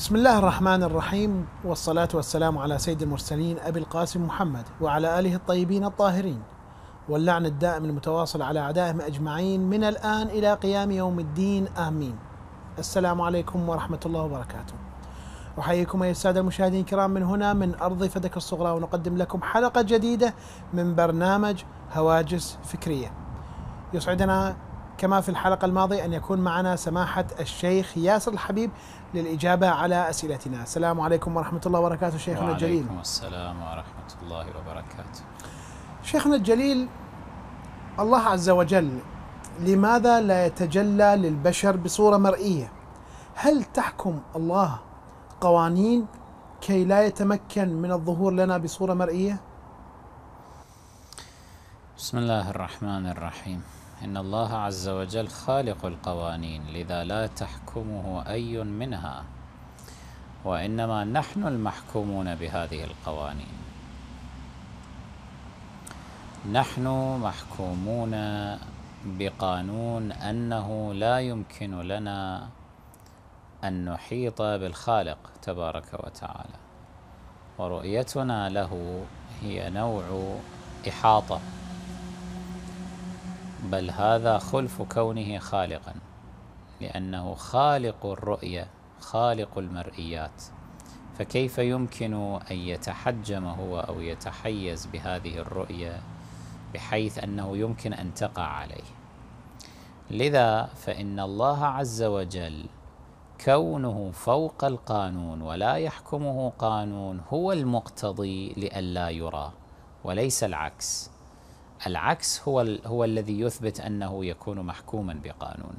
بسم الله الرحمن الرحيم والصلاة والسلام على سيد المرسلين أبي القاسم محمد وعلى آله الطيبين الطاهرين واللعن الدائم المتواصل على أعدائهم أجمعين من الآن إلى قيام يوم الدين آمين السلام عليكم ورحمة الله وبركاته أحييكم أيها السادة المشاهدين الكرام من هنا من أرض فدك الصغرى ونقدم لكم حلقة جديدة من برنامج هواجس فكرية يسعدنا كما في الحلقة الماضية أن يكون معنا سماحة الشيخ ياسر الحبيب للإجابة على أسئلتنا السلام عليكم ورحمة الله وبركاته شيخنا الجليل وعليكم السلام ورحمة الله وبركاته شيخنا الجليل الله عز وجل لماذا لا يتجلى للبشر بصورة مرئية هل تحكم الله قوانين كي لا يتمكن من الظهور لنا بصورة مرئية بسم الله الرحمن الرحيم إن الله عز وجل خالق القوانين لذا لا تحكمه أي منها وإنما نحن المحكومون بهذه القوانين نحن محكومون بقانون أنه لا يمكن لنا أن نحيط بالخالق تبارك وتعالى ورؤيتنا له هي نوع إحاطة بل هذا خلف كونه خالقا لأنه خالق الرؤية خالق المرئيات فكيف يمكن أن يتحجم هو أو يتحيز بهذه الرؤية بحيث أنه يمكن أن تقع عليه لذا فإن الله عز وجل كونه فوق القانون ولا يحكمه قانون هو المقتضي لئلا يرى وليس العكس العكس هو هو الذي يثبت انه يكون محكوما بقانون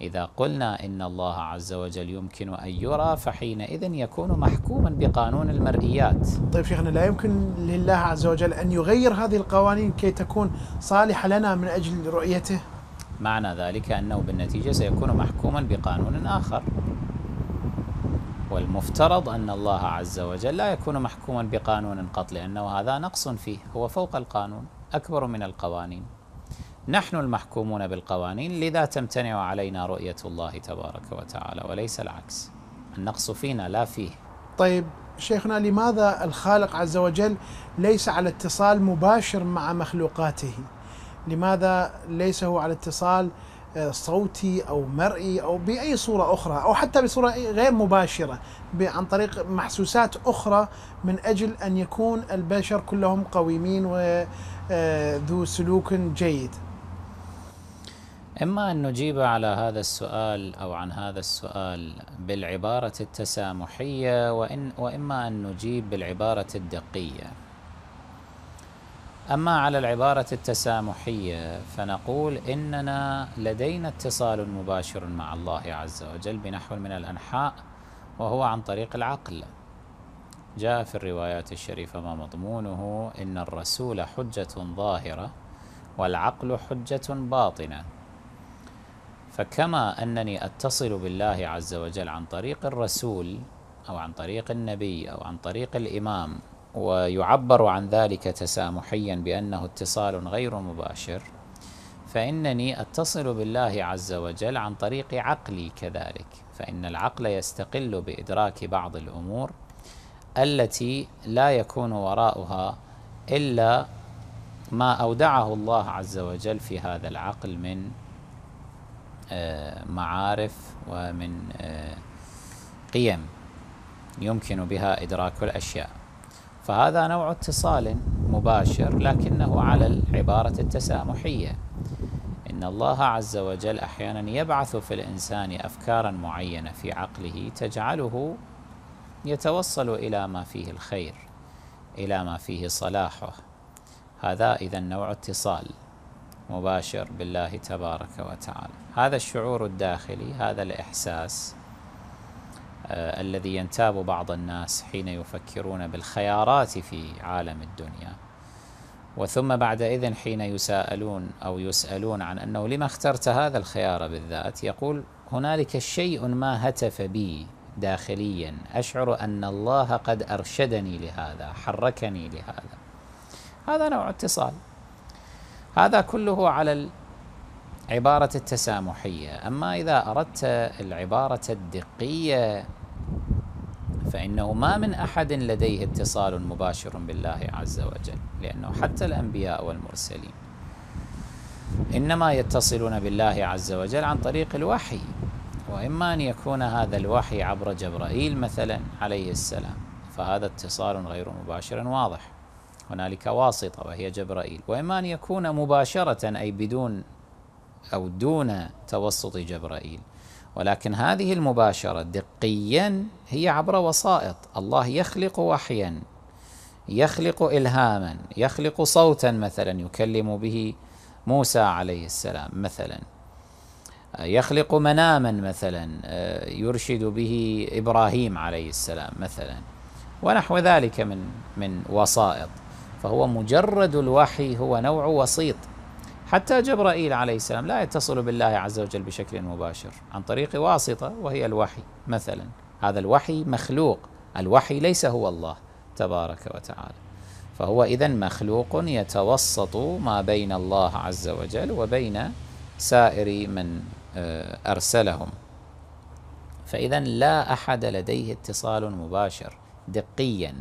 اذا قلنا ان الله عز وجل يمكن ان يرى فحينئذ يكون محكوما بقانون المرئيات. طيب شيخنا لا يمكن لله عز وجل ان يغير هذه القوانين كي تكون صالحه لنا من اجل رؤيته؟ معنى ذلك انه بالنتيجه سيكون محكوما بقانون اخر. والمفترض أن الله عز وجل لا يكون محكوما بقانون قط لأنه هذا نقص فيه هو فوق القانون أكبر من القوانين نحن المحكومون بالقوانين لذا تمتنع علينا رؤية الله تبارك وتعالى وليس العكس النقص فينا لا فيه طيب شيخنا لماذا الخالق عز وجل ليس على اتصال مباشر مع مخلوقاته لماذا ليس هو على اتصال آه، صوتي او مرئي او باي صوره اخرى او حتى بصوره غير مباشره عن طريق محسوسات اخرى من اجل ان يكون البشر كلهم قويمين و آه، ذو سلوك جيد إما أن نجيب على هذا السؤال أو عن هذا السؤال بالعبارة التسامحية وإن وإما أن نجيب بالعبارة الدقية أما على العبارة التسامحية فنقول إننا لدينا اتصال مباشر مع الله عز وجل بنحو من الأنحاء وهو عن طريق العقل جاء في الروايات الشريفة ما مضمونه إن الرسول حجة ظاهرة والعقل حجة باطنة فكما أنني أتصل بالله عز وجل عن طريق الرسول أو عن طريق النبي أو عن طريق الإمام ويعبر عن ذلك تسامحيا بأنه اتصال غير مباشر فإنني أتصل بالله عز وجل عن طريق عقلي كذلك فإن العقل يستقل بإدراك بعض الأمور التي لا يكون وراءها إلا ما أودعه الله عز وجل في هذا العقل من آه، معارف ومن آه، قيم يمكن بها إدراك الأشياء فهذا نوع اتصال مباشر لكنه على العبارة التسامحية إن الله عز وجل أحيانا يبعث في الإنسان أفكارا معينة في عقله تجعله يتوصل إلى ما فيه الخير إلى ما فيه صلاحه هذا إذا نوع اتصال مباشر بالله تبارك وتعالى هذا الشعور الداخلي هذا الإحساس آه الذي ينتاب بعض الناس حين يفكرون بالخيارات في عالم الدنيا وثم بعد إذن حين يساءلون أو يسألون عن أنه لما اخترت هذا الخيار بالذات يقول هنالك شيء ما هتف بي داخليا أشعر أن الله قد أرشدني لهذا حركني لهذا هذا نوع اتصال هذا كله على العبارة التسامحية أما إذا أردت العبارة الدقية فإنه ما من أحد لديه اتصال مباشر بالله عز وجل لأنه حتى الأنبياء والمرسلين إنما يتصلون بالله عز وجل عن طريق الوحي وإما أن يكون هذا الوحي عبر جبرائيل مثلا عليه السلام فهذا اتصال غير مباشر واضح هنالك واسطة وهي جبرائيل وإما أن يكون مباشرة أي بدون أو دون توسط جبرائيل ولكن هذه المباشرة دقيا هي عبر وسائط الله يخلق وحيا يخلق إلهاما يخلق صوتا مثلا يكلم به موسى عليه السلام مثلا يخلق مناما مثلا آه، يرشد به إبراهيم عليه السلام مثلا ونحو ذلك من من وسائط فهو مجرد الوحي هو نوع وسيط حتى جبرائيل عليه السلام لا يتصل بالله عز وجل بشكل مباشر عن طريق واسطة وهي الوحي مثلا هذا الوحي مخلوق الوحي ليس هو الله تبارك وتعالى فهو إذا مخلوق يتوسط ما بين الله عز وجل وبين سائر من آه، أرسلهم فإذا لا أحد لديه اتصال مباشر دقيا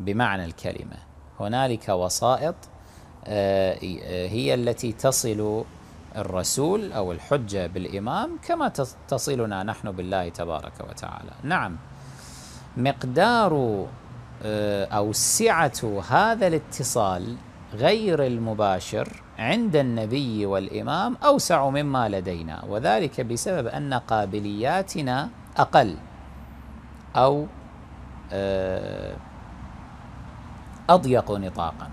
بمعنى الكلمة هنالك وسائط آه، هي التي تصل الرسول أو الحجة بالإمام كما تصلنا نحن بالله تبارك وتعالى نعم مقدار آه، أو سعة هذا الاتصال غير المباشر عند النبي والإمام أوسع مما لدينا وذلك بسبب أن قابلياتنا أقل أو آه، أضيق نطاقا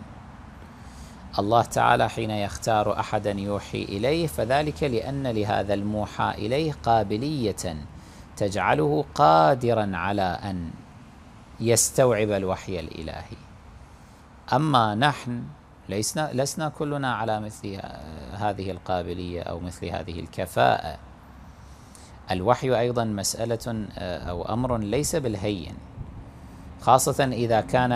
الله تعالى حين يختار أحدا يوحي إليه فذلك لأن لهذا الموحى إليه قابلية تجعله قادرا على أن يستوعب الوحي الإلهي أما نحن ليسنا لسنا كلنا على مثل هذه القابلية أو مثل هذه الكفاءة الوحي أيضا مسألة آه، أو أمر ليس بالهين خاصة إذا كان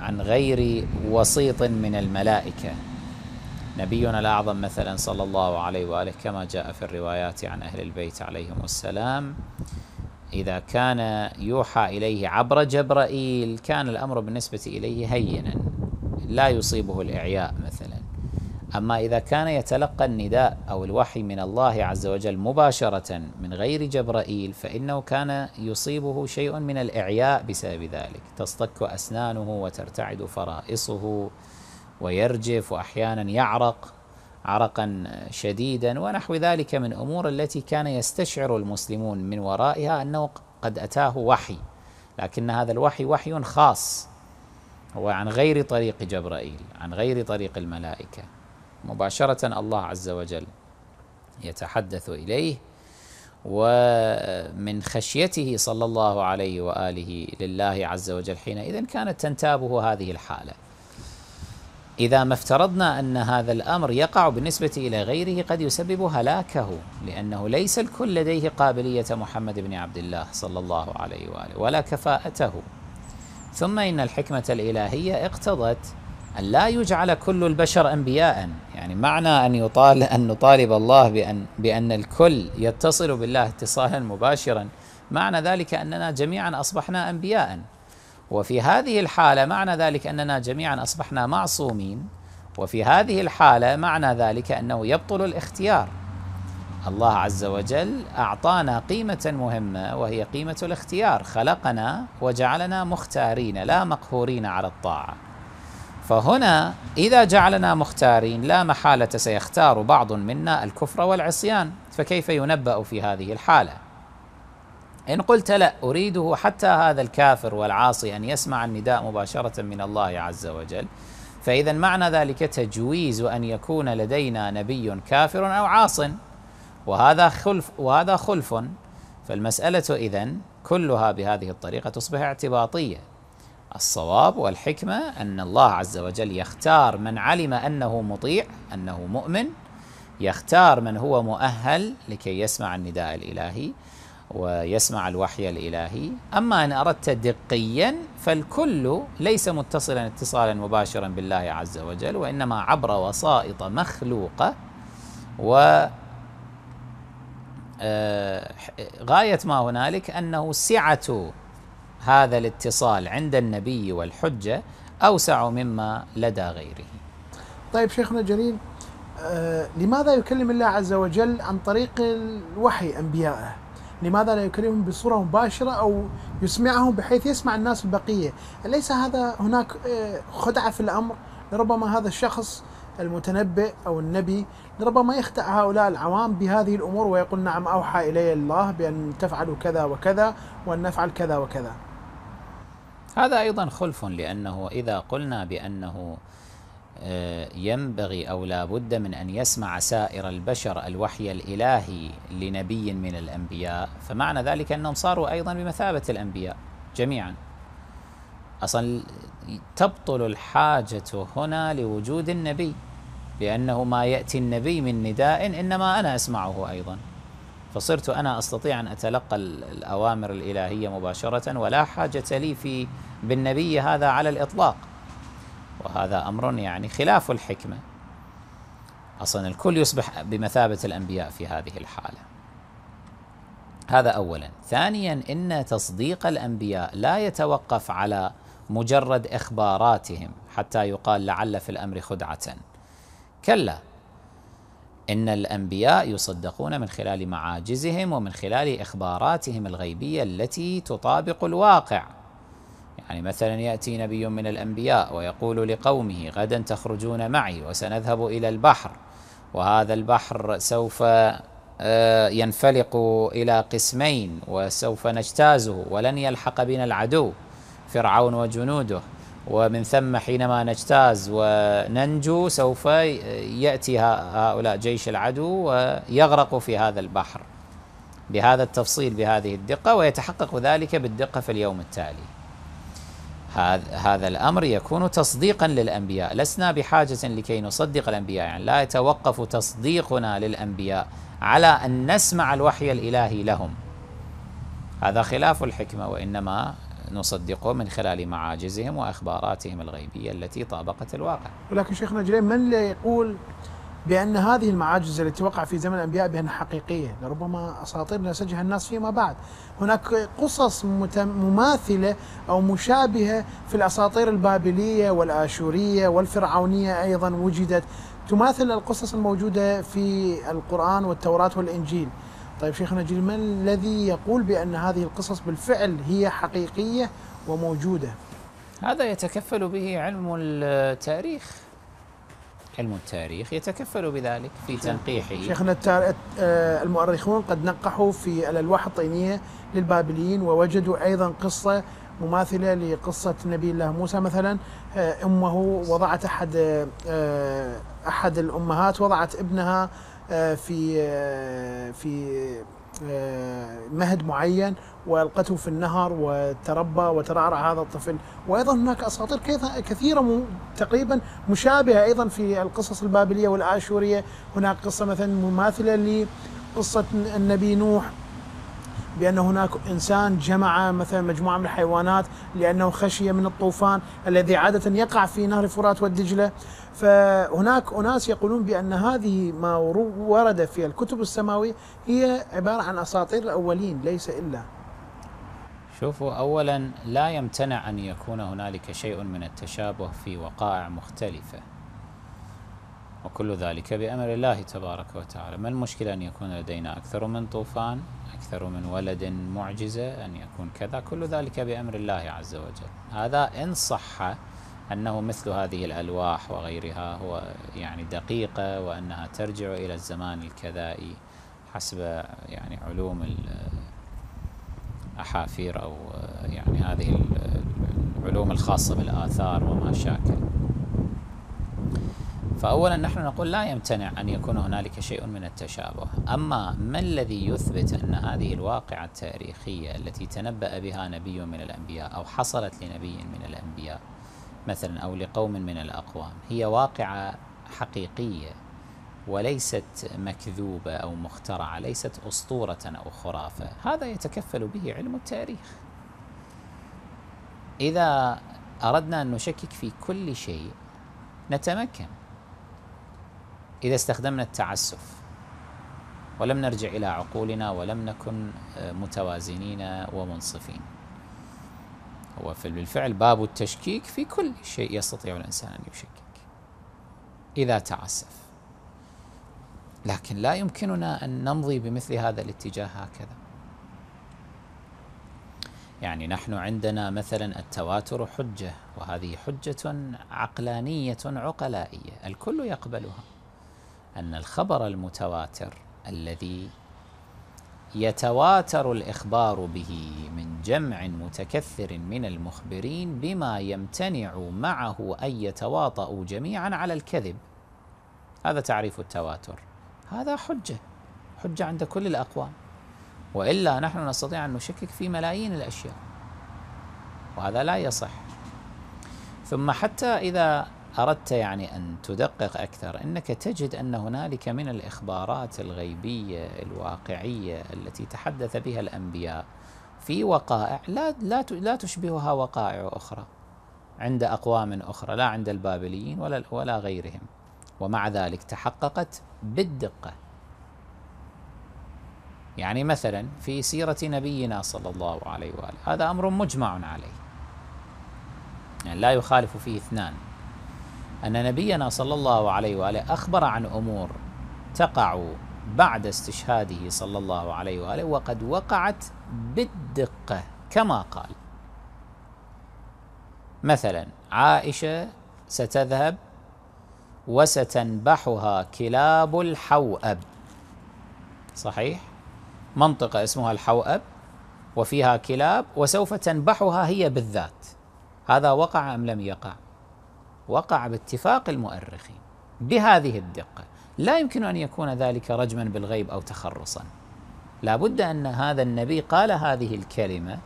عن غير وسيط من الملائكة نبينا الأعظم مثلا صلى الله عليه وآله كما جاء في الروايات عن أهل البيت عليهم السلام إذا كان يوحى إليه عبر جبرائيل كان الأمر بالنسبة إليه هينا لا يصيبه الإعياء مثلا أما إذا كان يتلقى النداء أو الوحي من الله عز وجل مباشرة من غير جبرائيل فإنه كان يصيبه شيء من الإعياء بسبب ذلك تصطك أسنانه وترتعد فرائصه ويرجف وأحيانا يعرق عرقا شديدا ونحو ذلك من أمور التي كان يستشعر المسلمون من ورائها أنه قد أتاه وحي لكن هذا الوحي وحي خاص هو عن غير طريق جبرائيل عن غير طريق الملائكة مباشرة الله عز وجل يتحدث إليه ومن خشيته صلى الله عليه وآله لله عز وجل حينئذ كانت تنتابه هذه الحالة إذا ما افترضنا أن هذا الأمر يقع بالنسبة إلى غيره قد يسبب هلاكه لأنه ليس الكل لديه قابلية محمد بن عبد الله صلى الله عليه وآله ولا كفاءته ثم إن الحكمة الإلهية اقتضت أن لا يجعل كل البشر أنبياء يعني معنى أن يطال أن نطالب الله بأن بأن الكل يتصل بالله اتصالا مباشرا معنى ذلك أننا جميعا أصبحنا أنبياء وفي هذه الحالة معنى ذلك أننا جميعا أصبحنا معصومين وفي هذه الحالة معنى ذلك أنه يبطل الاختيار الله عز وجل اعطانا قيمه مهمه وهي قيمه الاختيار خلقنا وجعلنا مختارين لا مقهورين على الطاعه فهنا اذا جعلنا مختارين لا محاله سيختار بعض منا الكفر والعصيان فكيف ينبا في هذه الحاله ان قلت لا اريده حتى هذا الكافر والعاصي ان يسمع النداء مباشره من الله عز وجل فاذا معنى ذلك تجويز ان يكون لدينا نبي كافر او عاصٍ وهذا خلف وهذا خلف فالمسألة إذا كلها بهذه الطريقة تصبح اعتباطية الصواب والحكمة أن الله عز وجل يختار من علم أنه مطيع أنه مؤمن يختار من هو مؤهل لكي يسمع النداء الإلهي ويسمع الوحي الإلهي أما إن أردت دقيا فالكل ليس متصلا اتصالا مباشرا بالله عز وجل وإنما عبر وسائط مخلوقة و آه، غايه ما هنالك انه سعه هذا الاتصال عند النبي والحجه اوسع مما لدى غيره. طيب شيخنا الجليل آه، لماذا يكلم الله عز وجل عن طريق الوحي انبيائه؟ لماذا لا يكلمهم بصوره مباشره او يسمعهم بحيث يسمع الناس البقيه؟ اليس هذا هناك آه، خدعه في الامر؟ ربما هذا الشخص المتنبئ أو النبي ربما يخدع هؤلاء العوام بهذه الأمور ويقول نعم أوحى إلي الله بأن تفعلوا كذا وكذا وأن نفعل كذا وكذا هذا أيضا خلف لأنه إذا قلنا بأنه آه، ينبغي أو لا بد من أن يسمع سائر البشر الوحي الإلهي لنبي من الأنبياء فمعنى ذلك أنهم صاروا أيضا بمثابة الأنبياء جميعا أصلا تبطل الحاجة هنا لوجود النبي لأنه ما يأتي النبي من نداء إنما أنا أسمعه أيضا فصرت أنا أستطيع أن أتلقى الأوامر الإلهية مباشرة ولا حاجة لي في بالنبي هذا على الإطلاق وهذا أمر يعني خلاف الحكمة أصلا الكل يصبح بمثابة الأنبياء في هذه الحالة هذا أولا ثانيا إن تصديق الأنبياء لا يتوقف على مجرد اخباراتهم حتى يقال لعل في الامر خدعه كلا ان الانبياء يصدقون من خلال معاجزهم ومن خلال اخباراتهم الغيبيه التي تطابق الواقع يعني مثلا ياتي نبي من الانبياء ويقول لقومه غدا تخرجون معي وسنذهب الى البحر وهذا البحر سوف آه، ينفلق الى قسمين وسوف نجتازه ولن يلحق بنا العدو فرعون وجنوده ومن ثم حينما نجتاز وننجو سوف يأتي هؤلاء جيش العدو ويغرق في هذا البحر بهذا التفصيل بهذه الدقة ويتحقق ذلك بالدقة في اليوم التالي هذا الأمر يكون تصديقا للأنبياء لسنا بحاجة لكي نصدق الأنبياء يعني لا يتوقف تصديقنا للأنبياء على أن نسمع الوحي الإلهي لهم هذا خلاف الحكمة وإنما نصدقه من خلال معاجزهم وأخباراتهم الغيبية التي طابقت الواقع ولكن شيخنا جليل من لا يقول بأن هذه المعاجز التي وقع في زمن الأنبياء بأنها حقيقية لربما أساطير نسجها الناس فيما بعد هناك قصص مماثلة أو مشابهة في الأساطير البابلية والآشورية والفرعونية أيضا وجدت تماثل القصص الموجودة في القرآن والتوراة والإنجيل طيب شيخنا جيل من الذي يقول بأن هذه القصص بالفعل هي حقيقية وموجودة هذا يتكفل به علم التاريخ علم التاريخ يتكفل بذلك في تنقيحه شيخنا التار... آه، المؤرخون قد نقحوا في الألواح الطينية للبابليين ووجدوا أيضا قصة مماثلة لقصة نبي الله موسى مثلا آه، أمه وضعت أحد آه، أحد الأمهات وضعت ابنها آه، في آه، في آه، مهد معين والقته في النهر وتربى وترعرع هذا الطفل وايضا هناك اساطير كثيره تقريبا مشابهه ايضا في القصص البابليه والاشوريه هناك قصه مثلا مماثله لقصه النبي نوح بأن هناك إنسان جمع مثلا مجموعة من الحيوانات لأنه خشي من الطوفان الذي عادة يقع في نهر فرات والدجلة فهناك أناس يقولون بأن هذه ما ورد في الكتب السماوية هي عبارة عن أساطير الأولين ليس إلا شوفوا أولا لا يمتنع أن يكون هنالك شيء من التشابه في وقائع مختلفة وكل ذلك بأمر الله تبارك وتعالى ما المشكلة أن يكون لدينا أكثر من طوفان أكثر من ولد معجزة أن يكون كذا كل ذلك بأمر الله عز وجل هذا إن صح أنه مثل هذه الألواح وغيرها هو يعني دقيقة وأنها ترجع إلى الزمان الكذائي حسب يعني علوم الأحافير أو يعني هذه العلوم الخاصة بالآثار وما شاكل فأولا نحن نقول لا يمتنع أن يكون هنالك شيء من التشابه أما ما الذي يثبت أن هذه الواقعة التاريخية التي تنبأ بها نبي من الأنبياء أو حصلت لنبي من الأنبياء مثلا أو لقوم من الأقوام هي واقعة حقيقية وليست مكذوبة أو مخترعة ليست أسطورة أو خرافة هذا يتكفل به علم التاريخ إذا أردنا أن نشكك في كل شيء نتمكن إذا استخدمنا التعسف ولم نرجع إلى عقولنا ولم نكن متوازنين ومنصفين هو بالفعل باب التشكيك في كل شيء يستطيع الإنسان أن يشكك إذا تعسف لكن لا يمكننا أن نمضي بمثل هذا الاتجاه هكذا يعني نحن عندنا مثلا التواتر حجة وهذه حجة عقلانية عقلائية الكل يقبلها أن الخبر المتواتر الذي يتواتر الإخبار به من جمع متكثر من المخبرين بما يمتنع معه أن يتواطؤوا جميعا على الكذب هذا تعريف التواتر هذا حجة حجة عند كل الأقوام وإلا نحن نستطيع أن نشكك في ملايين الأشياء وهذا لا يصح ثم حتى إذا أردت يعني أن تدقق أكثر أنك تجد أن هنالك من الإخبارات الغيبية الواقعية التي تحدث بها الأنبياء في وقائع لا لا لا تشبهها وقائع أخرى عند أقوام أخرى لا عند البابليين ولا ولا غيرهم ومع ذلك تحققت بالدقة يعني مثلا في سيرة نبينا صلى الله عليه وآله هذا أمر مجمع عليه يعني لا يخالف فيه اثنان أن نبينا صلى الله عليه وآله أخبر عن أمور تقع بعد استشهاده صلى الله عليه وآله وقد وقعت بالدقة كما قال مثلا عائشة ستذهب وستنبحها كلاب الحوأب صحيح منطقة اسمها الحوأب وفيها كلاب وسوف تنبحها هي بالذات هذا وقع أم لم يقع وقع باتفاق المؤرخين بهذه الدقة لا يمكن أن يكون ذلك رجما بالغيب أو تخرصا لا بد أن هذا النبي قال هذه الكلمة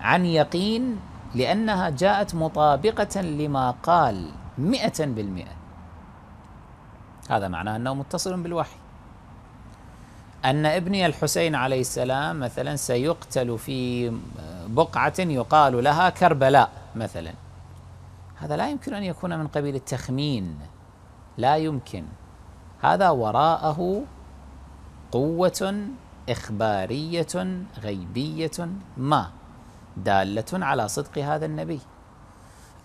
عن يقين لأنها جاءت مطابقة لما قال مئة بالمئة هذا معناه أنه متصل بالوحي أن ابني الحسين عليه السلام مثلا سيقتل في بقعة يقال لها كربلاء مثلا هذا لا يمكن أن يكون من قبيل التخمين لا يمكن هذا وراءه قوة إخبارية غيبية ما دالة على صدق هذا النبي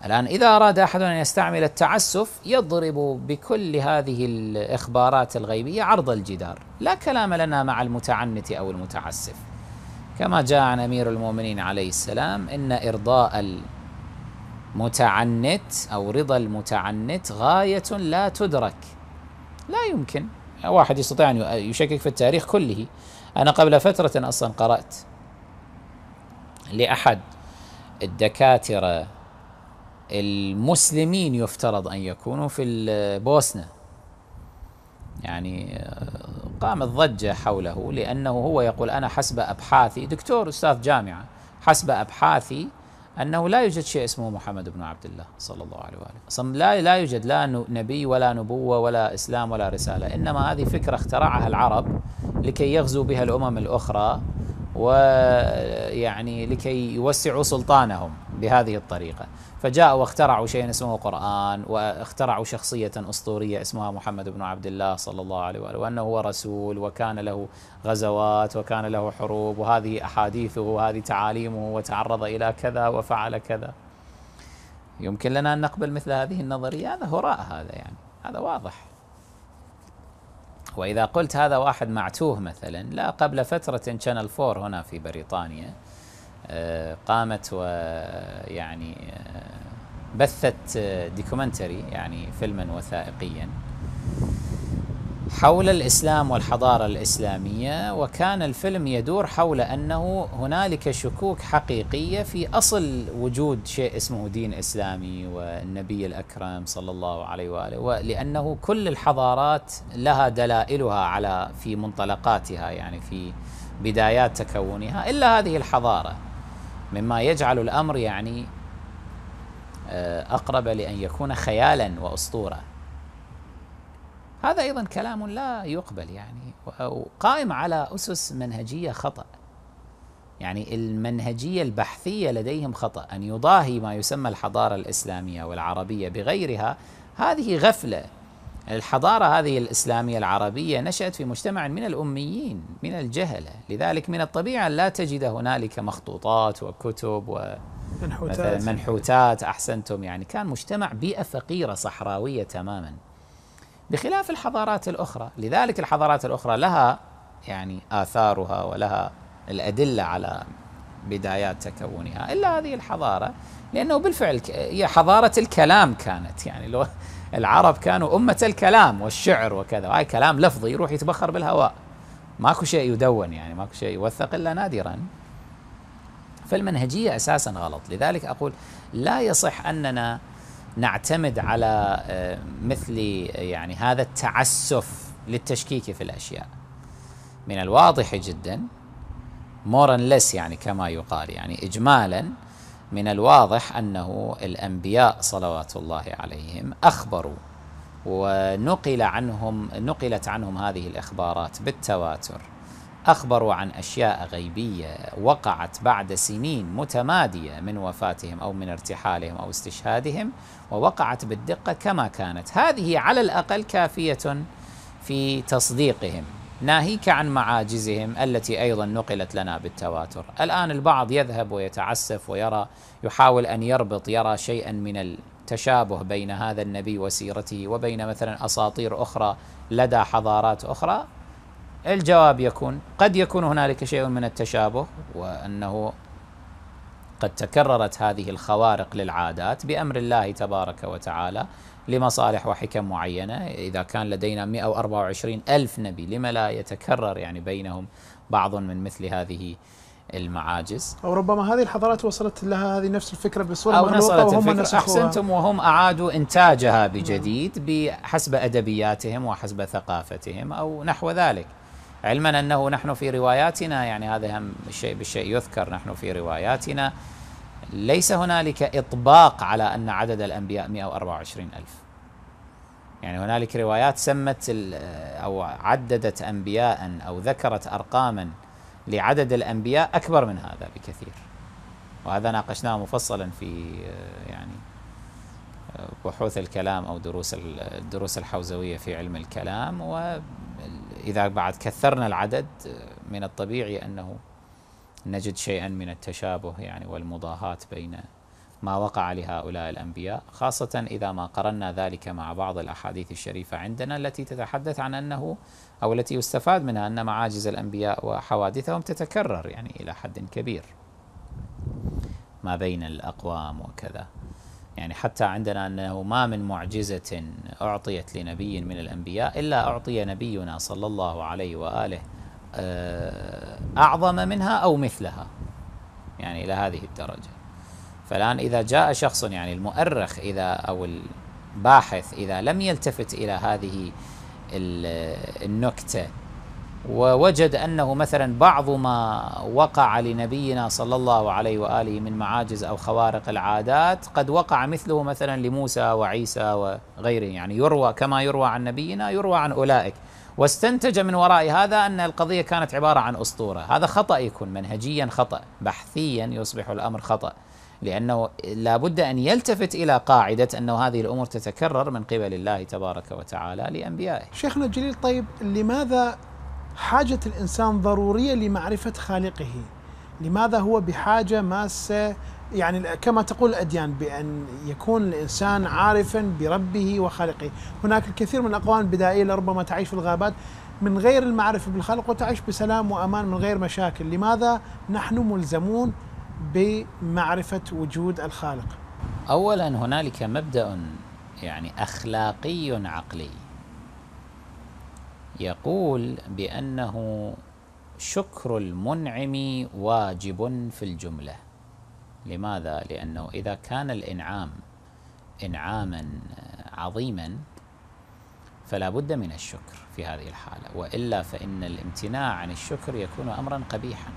الآن إذا أراد أحد أن يستعمل التعسف يضرب بكل هذه الإخبارات الغيبية عرض الجدار لا كلام لنا مع المتعنت أو المتعسف كما جاء عن أمير المؤمنين عليه السلام إن إرضاء متعنت أو رضا المتعنت غاية لا تدرك لا يمكن واحد يستطيع أن يشكك في التاريخ كله أنا قبل فترة أصلا قرأت لأحد الدكاترة المسلمين يفترض أن يكونوا في البوسنة يعني آه، قامت ضجة حوله لأنه هو يقول أنا حسب أبحاثي دكتور أستاذ جامعة حسب أبحاثي أنه لا يوجد شيء اسمه محمد بن عبد الله صلى الله عليه وآله أصلا لا, لا يوجد لا نبي ولا نبوة ولا إسلام ولا رسالة إنما هذه فكرة اخترعها العرب لكي يغزوا بها الأمم الأخرى ويعني لكي يوسعوا سلطانهم بهذه الطريقة فجاءوا واخترعوا شيئا اسمه قرآن واخترعوا شخصية أسطورية اسمها محمد بن عبد الله صلى الله عليه وآله وأنه هو رسول وكان له غزوات وكان له حروب وهذه أحاديثه وهذه تعاليمه وتعرض إلى كذا وفعل كذا يمكن لنا أن نقبل مثل هذه النظرية هذا هراء هذا يعني هذا واضح وإذا قلت هذا واحد معتوه مثلا لا قبل فترة شانل فور هنا في بريطانيا آه، قامت ويعني آه، بثت آه، ديكومنتري يعني فيلما وثائقيا حول الإسلام والحضارة الإسلامية وكان الفيلم يدور حول أنه هنالك شكوك حقيقية في أصل وجود شيء اسمه دين إسلامي والنبي الأكرم صلى الله عليه وآله ولانه كل الحضارات لها دلائلها على في منطلقاتها يعني في بدايات تكونها إلا هذه الحضارة مما يجعل الأمر يعني آه، أقرب لأن يكون خيالا وأسطورة هذا أيضا كلام لا يقبل يعني قائم على أسس منهجية خطأ يعني المنهجية البحثية لديهم خطأ أن يضاهي ما يسمى الحضارة الإسلامية والعربية بغيرها هذه غفلة الحضارة هذه الإسلامية العربية نشأت في مجتمع من الأميين من الجهلة لذلك من الطبيعة لا تجد هنالك مخطوطات وكتب و منحوتات منحوتات أحسنتم يعني كان مجتمع بيئة فقيرة صحراوية تماما بخلاف الحضارات الأخرى لذلك الحضارات الأخرى لها يعني آثارها ولها الأدلة على بدايات تكونها إلا هذه الحضارة لأنه بالفعل هي حضارة الكلام كانت يعني لو العرب كانوا أمة الكلام والشعر وكذا هاي كلام لفظي يروح يتبخر بالهواء ماكو شيء يدون يعني ماكو شيء يوثق إلا نادرا فالمنهجية أساسا غلط لذلك أقول لا يصح أننا نعتمد على آه، مثل يعني هذا التعسف للتشكيك في الاشياء من الواضح جدا مورن لس يعني كما يقال يعني اجمالا من الواضح انه الانبياء صلوات الله عليهم اخبروا ونقل عنهم نقلت عنهم هذه الاخبارات بالتواتر أخبروا عن أشياء غيبية وقعت بعد سنين متمادية من وفاتهم أو من ارتحالهم أو استشهادهم ووقعت بالدقة كما كانت هذه على الأقل كافية في تصديقهم ناهيك عن معاجزهم التي أيضا نقلت لنا بالتواتر الآن البعض يذهب ويتعسف ويرى يحاول أن يربط يرى شيئا من التشابه بين هذا النبي وسيرته وبين مثلا أساطير أخرى لدى حضارات أخرى الجواب يكون قد يكون هنالك شيء من التشابه وانه قد تكررت هذه الخوارق للعادات بامر الله تبارك وتعالى لمصالح وحكم معينه اذا كان لدينا 124 الف نبي لما لا يتكرر يعني بينهم بعض من مثل هذه المعاجز او ربما هذه الحضارات وصلت لها هذه نفس الفكره بصوره او نصلت الفكره احسنتم وهم اعادوا انتاجها بجديد بحسب ادبياتهم وحسب ثقافتهم او نحو ذلك علما أنه نحن في رواياتنا يعني هذا هم الشيء بالشيء يذكر نحن في رواياتنا ليس هنالك إطباق على أن عدد الأنبياء 124 ألف يعني هنالك روايات سمت أو عددت أنبياء أو ذكرت أرقاما لعدد الأنبياء أكبر من هذا بكثير وهذا ناقشناه مفصلا في يعني بحوث الكلام أو دروس الدروس الحوزوية في علم الكلام و إذا بعد كثرنا العدد من الطبيعي أنه نجد شيئا من التشابه يعني والمضاهاة بين ما وقع لهؤلاء الأنبياء خاصة إذا ما قرنا ذلك مع بعض الأحاديث الشريفة عندنا التي تتحدث عن أنه أو التي يستفاد منها أن معاجز الأنبياء وحوادثهم تتكرر يعني إلى حد كبير ما بين الأقوام وكذا يعني حتى عندنا أنه ما من معجزة أعطيت لنبي من الأنبياء إلا أعطي نبينا صلى الله عليه وآله آه، أعظم منها أو مثلها يعني إلى هذه الدرجة فالآن إذا جاء شخص يعني المؤرخ إذا أو الباحث إذا لم يلتفت إلى هذه النكته ووجد أنه مثلا بعض ما وقع لنبينا صلى الله عليه وآله من معاجز أو خوارق العادات قد وقع مثله مثلا لموسى وعيسى وغيره يعني يروى كما يروى عن نبينا يروى عن أولئك واستنتج من وراء هذا أن القضية كانت عبارة عن أسطورة هذا خطأ يكون منهجيا خطأ بحثيا يصبح الأمر خطأ لأنه لابد أن يلتفت إلى قاعدة أنه هذه الأمور تتكرر من قبل الله تبارك وتعالى لأنبيائه شيخنا الجليل طيب لماذا حاجة الإنسان ضرورية لمعرفة خالقه لماذا هو بحاجة ماسة يعني كما تقول الأديان بأن يكون الإنسان عارفا بربه وخالقه هناك الكثير من الأقوام البدائية لربما تعيش في الغابات من غير المعرفة بالخلق وتعيش بسلام وأمان من غير مشاكل لماذا نحن ملزمون بمعرفة وجود الخالق أولا هنالك مبدأ يعني أخلاقي عقلي يقول بأنه شكر المنعم واجب في الجملة لماذا؟ لأنه إذا كان الإنعام إنعاما عظيما فلا بد من الشكر في هذه الحالة وإلا فإن الامتناع عن الشكر يكون أمرا قبيحا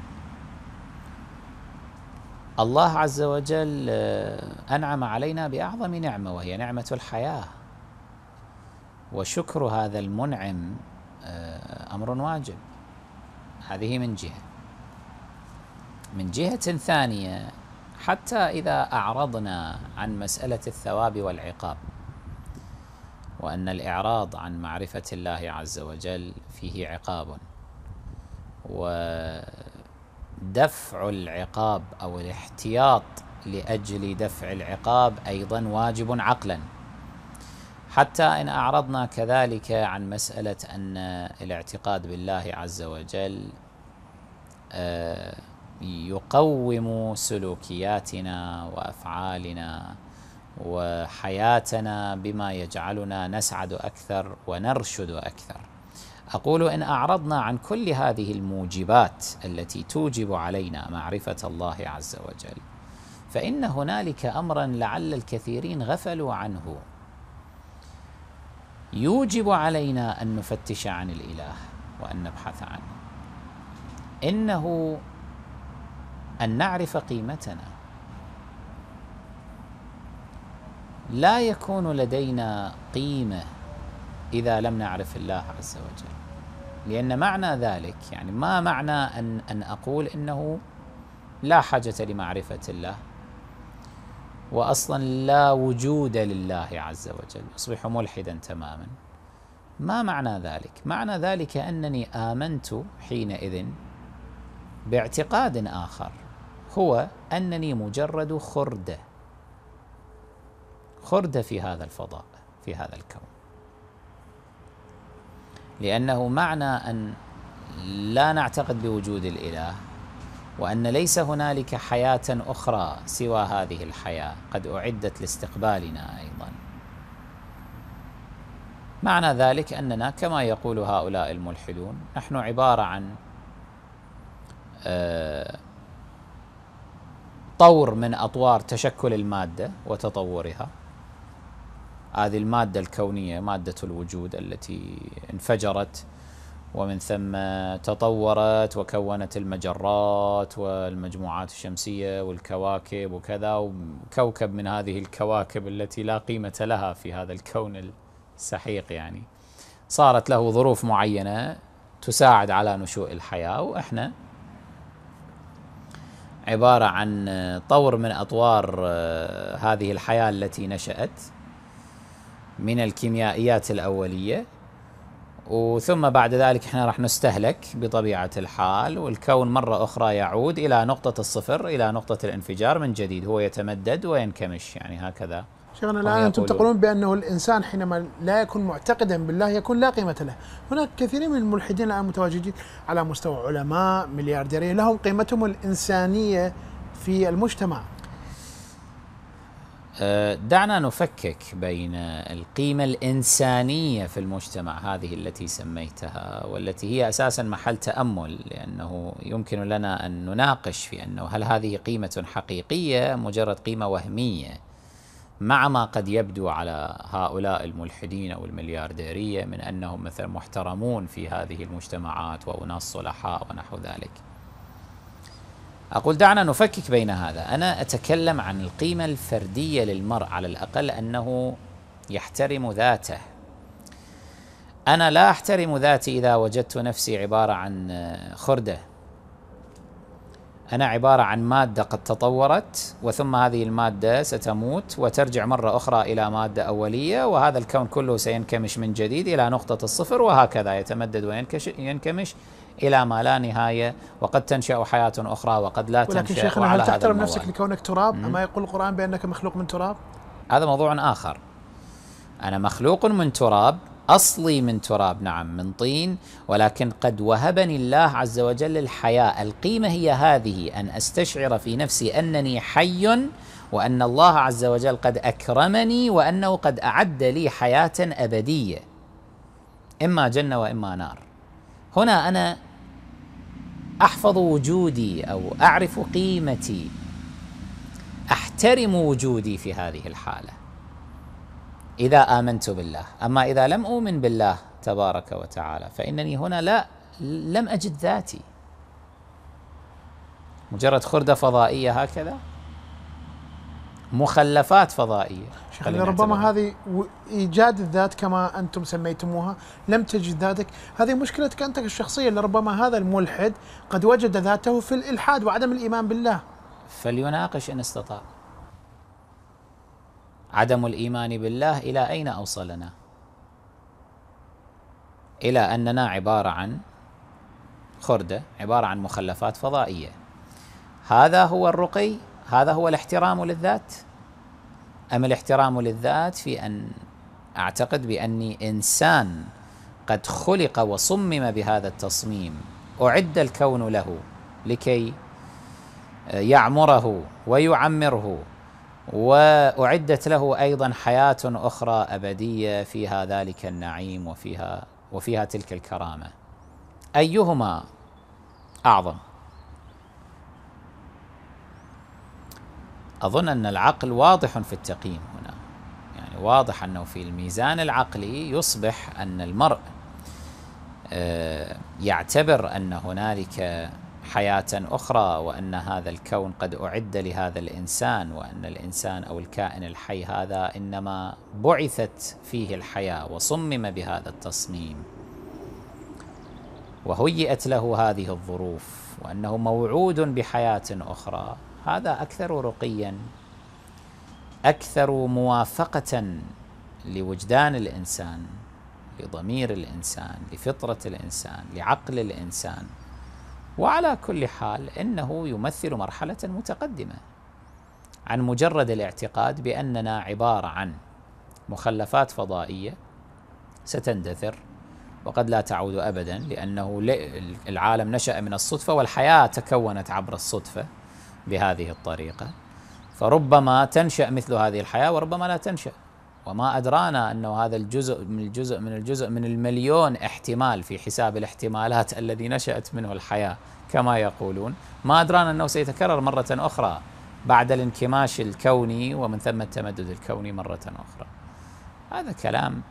الله عز وجل أنعم علينا بأعظم نعمة وهي نعمة الحياة وشكر هذا المنعم آه، أمر واجب هذه من جهة من جهة ثانية حتى إذا أعرضنا عن مسألة الثواب والعقاب وأن الإعراض عن معرفة الله عز وجل فيه عقاب ودفع العقاب أو الاحتياط لأجل دفع العقاب أيضا واجب عقلا حتى إن أعرضنا كذلك عن مسألة أن الاعتقاد بالله عز وجل آه، يقوم سلوكياتنا وأفعالنا وحياتنا بما يجعلنا نسعد أكثر ونرشد أكثر أقول إن أعرضنا عن كل هذه الموجبات التي توجب علينا معرفة الله عز وجل فإن هنالك أمرا لعل الكثيرين غفلوا عنه يوجب علينا ان نفتش عن الاله وان نبحث عنه انه ان نعرف قيمتنا لا يكون لدينا قيمه اذا لم نعرف الله عز وجل لان معنى ذلك يعني ما معنى ان ان اقول انه لا حاجه لمعرفه الله وأصلا لا وجود لله عز وجل أصبح ملحدا تماما ما معنى ذلك؟ معنى ذلك أنني آمنت حينئذ باعتقاد آخر هو أنني مجرد خردة خردة في هذا الفضاء في هذا الكون لأنه معنى أن لا نعتقد بوجود الإله وأن ليس هنالك حياة أخرى سوى هذه الحياة قد أعدت لاستقبالنا أيضا معنى ذلك أننا كما يقول هؤلاء الملحدون نحن عبارة عن آه، طور من أطوار تشكل المادة وتطورها هذه المادة الكونية مادة الوجود التي انفجرت ومن ثم تطورت وكونت المجرات والمجموعات الشمسية والكواكب وكذا وكوكب من هذه الكواكب التي لا قيمة لها في هذا الكون السحيق يعني صارت له ظروف معينة تساعد على نشوء الحياة وإحنا عبارة عن طور من أطوار هذه الحياة التي نشأت من الكيميائيات الأولية وثم بعد ذلك احنا راح نستهلك بطبيعة الحال والكون مرة أخرى يعود إلى نقطة الصفر إلى نقطة الانفجار من جديد هو يتمدد وينكمش يعني هكذا شيخنا الآن أنتم تقولون بأنه الإنسان حينما لا يكون معتقدا بالله يكون لا قيمة له هناك كثير من الملحدين الآن متواجدين على مستوى علماء مليارديرين لهم قيمتهم الإنسانية في المجتمع آه، دعنا نفكك بين القيمة الإنسانية في المجتمع هذه التي سميتها والتي هي أساسا محل تأمل لأنه يمكن لنا أن نناقش في أنه هل هذه قيمة حقيقية مجرد قيمة وهمية مع ما قد يبدو على هؤلاء الملحدين أو المليارديرية من أنهم مثلا محترمون في هذه المجتمعات وأناس صلحاء ونحو ذلك أقول دعنا نفكك بين هذا أنا أتكلم عن القيمة الفردية للمرء على الأقل أنه يحترم ذاته أنا لا أحترم ذاتي إذا وجدت نفسي عبارة عن خردة أنا عبارة عن مادة قد تطورت وثم هذه المادة ستموت وترجع مرة أخرى إلى مادة أولية وهذا الكون كله سينكمش من جديد إلى نقطة الصفر وهكذا يتمدد وينكمش إلى ما لا نهاية وقد تنشأ حياة أخرى وقد لا تنشأ ولكن شيخنا هل تحترم نفسك لكونك تراب أما يقول القرآن بأنك مخلوق من تراب هذا موضوع آخر أنا مخلوق من تراب أصلي من تراب نعم من طين ولكن قد وهبني الله عز وجل الحياة القيمة هي هذه أن أستشعر في نفسي أنني حي وأن الله عز وجل قد أكرمني وأنه قد أعد لي حياة أبدية إما جنة وإما نار هنا انا احفظ وجودي او اعرف قيمتي احترم وجودي في هذه الحاله اذا امنت بالله اما اذا لم اؤمن بالله تبارك وتعالى فانني هنا لا لم اجد ذاتي مجرد خرده فضائيه هكذا مخلفات فضائيه يعني ربما هذه ايجاد الذات كما انتم سميتموها لم تجد ذاتك هذه مشكلتك انت الشخصيه لربما هذا الملحد قد وجد ذاته في الالحاد وعدم الايمان بالله فليناقش ان استطاع عدم الايمان بالله الى اين اوصلنا الى اننا عباره عن خرده عباره عن مخلفات فضائيه هذا هو الرقي هذا هو الاحترام للذات أم الاحترام للذات في أن أعتقد بأني إنسان قد خلق وصمم بهذا التصميم أعد الكون له لكي يعمره ويعمره وأعدت له أيضا حياة أخرى أبدية فيها ذلك النعيم وفيها وفيها تلك الكرامة أيهما أعظم أظن أن العقل واضح في التقييم هنا يعني واضح أنه في الميزان العقلي يصبح أن المرء آه، يعتبر أن هنالك حياة أخرى وأن هذا الكون قد أعد لهذا الإنسان وأن الإنسان أو الكائن الحي هذا إنما بعثت فيه الحياة وصمم بهذا التصميم وهيئت له هذه الظروف وأنه موعود بحياة أخرى هذا أكثر رقيا أكثر موافقة لوجدان الإنسان لضمير الإنسان لفطرة الإنسان لعقل الإنسان وعلى كل حال إنه يمثل مرحلة متقدمة عن مجرد الاعتقاد بأننا عبارة عن مخلفات فضائية ستندثر وقد لا تعود ابدا لانه العالم نشا من الصدفه والحياه تكونت عبر الصدفه بهذه الطريقة فربما تنشأ مثل هذه الحياة وربما لا تنشأ وما أدرانا أنه هذا الجزء من الجزء من الجزء من المليون احتمال في حساب الاحتمالات الذي نشأت منه الحياة كما يقولون ما أدرانا أنه سيتكرر مرة أخرى بعد الانكماش الكوني ومن ثم التمدد الكوني مرة أخرى هذا كلام